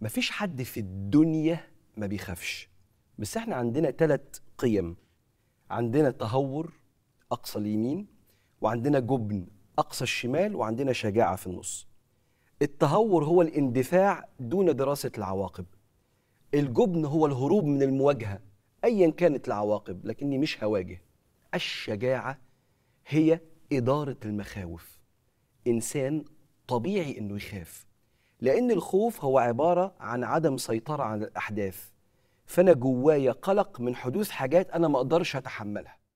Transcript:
مفيش حد في الدنيا ما بيخافش بس احنا عندنا ثلاث قيم عندنا تهور اقصى اليمين وعندنا جبن اقصى الشمال وعندنا شجاعه في النص التهور هو الاندفاع دون دراسه العواقب الجبن هو الهروب من المواجهه ايا كانت العواقب لكني مش هواجه الشجاعه هي اداره المخاوف انسان طبيعي انه يخاف لأن الخوف هو عبارة عن عدم سيطرة على الأحداث فأنا جوايا قلق من حدوث حاجات أنا ما أقدرش أتحملها